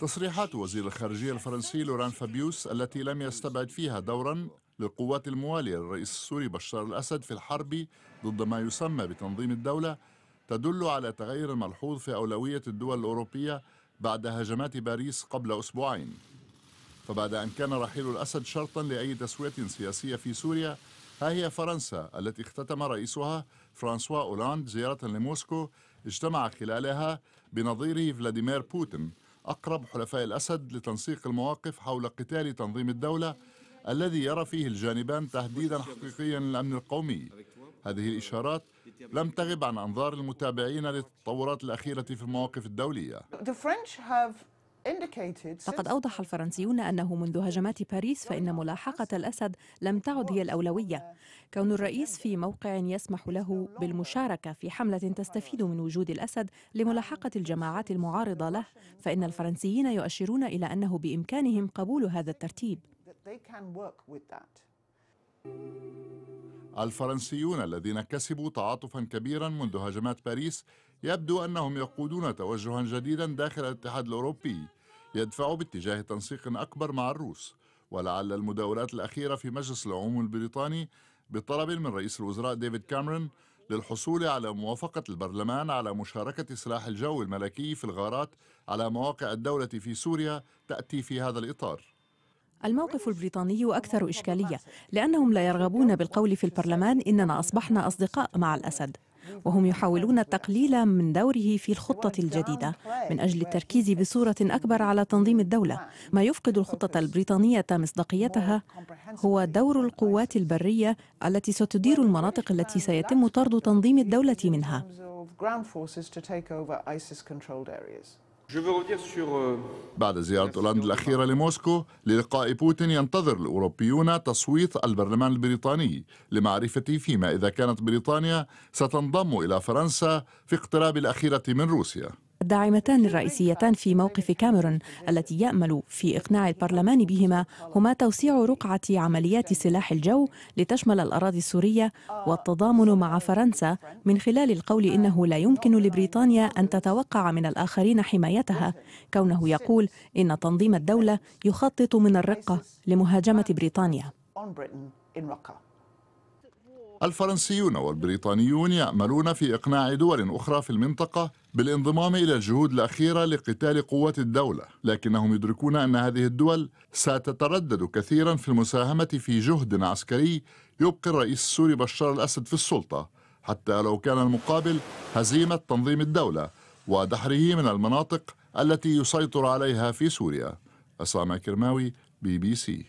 تصريحات وزير الخارجية الفرنسي لوران فابيوس التي لم يستبعد فيها دورا للقوات الموالية للرئيس السوري بشار الأسد في الحرب ضد ما يسمى بتنظيم الدولة تدل على تغير ملحوظ في أولوية الدول الأوروبية بعد هجمات باريس قبل أسبوعين فبعد أن كان رحيل الأسد شرطا لأي تسوية سياسية في سوريا ها هي فرنسا التي اختتم رئيسها فرانسوا أولاند زيارة لموسكو اجتمع خلالها بنظيره فلاديمير بوتين أقرب حلفاء الأسد لتنسيق المواقف حول قتال تنظيم الدولة الذي يرى فيه الجانبان تهديدا حقيقيا للأمن القومي هذه الإشارات لم تغب عن أنظار المتابعين للتطورات الأخيرة في المواقف الدولية فقد أوضح الفرنسيون أنه منذ هجمات باريس فإن ملاحقة الأسد لم تعد هي الأولوية كون الرئيس في موقع يسمح له بالمشاركة في حملة تستفيد من وجود الأسد لملاحقة الجماعات المعارضة له فإن الفرنسيين يؤشرون إلى أنه بإمكانهم قبول هذا الترتيب الفرنسيون الذين كسبوا تعاطفا كبيرا منذ هجمات باريس يبدو انهم يقودون توجها جديدا داخل الاتحاد الاوروبي يدفع باتجاه تنسيق أكبر مع الروس ولعل المداولات الأخيرة في مجلس العموم البريطاني بطلب من رئيس الوزراء ديفيد كاميرون للحصول على موافقة البرلمان على مشاركة سلاح الجو الملكي في الغارات على مواقع الدولة في سوريا تأتي في هذا الإطار الموقف البريطاني أكثر إشكالية لأنهم لا يرغبون بالقول في البرلمان إننا أصبحنا أصدقاء مع الأسد وهم يحاولون التقليل من دوره في الخطة الجديدة من أجل التركيز بصورة أكبر على تنظيم الدولة ما يفقد الخطة البريطانية مصداقيتها هو دور القوات البرية التي ستدير المناطق التي سيتم طرد تنظيم الدولة منها Euh, بعد زيارة أولاند الأخيرة لموسكو للقاء بوتين ينتظر الأوروبيون تصويت البرلمان البريطاني لمعرفة فيما إذا كانت بريطانيا ستنضم إلى فرنسا في اقتراب الأخيرة من روسيا الداعمتان الرئيسيتان في موقف كاميرون التي يأمل في إقناع البرلمان بهما هما توسيع رقعة عمليات سلاح الجو لتشمل الأراضي السورية والتضامن مع فرنسا من خلال القول إنه لا يمكن لبريطانيا أن تتوقع من الآخرين حمايتها كونه يقول إن تنظيم الدولة يخطط من الرقة لمهاجمة بريطانيا. الفرنسيون والبريطانيون يأملون في إقناع دول أخرى في المنطقة بالانضمام إلى الجهود الأخيرة لقتال قوات الدولة لكنهم يدركون أن هذه الدول ستتردد كثيرا في المساهمة في جهد عسكري يبقي الرئيس السوري بشار الأسد في السلطة حتى لو كان المقابل هزيمة تنظيم الدولة ودحره من المناطق التي يسيطر عليها في سوريا أسامة كرماوي بي بي سي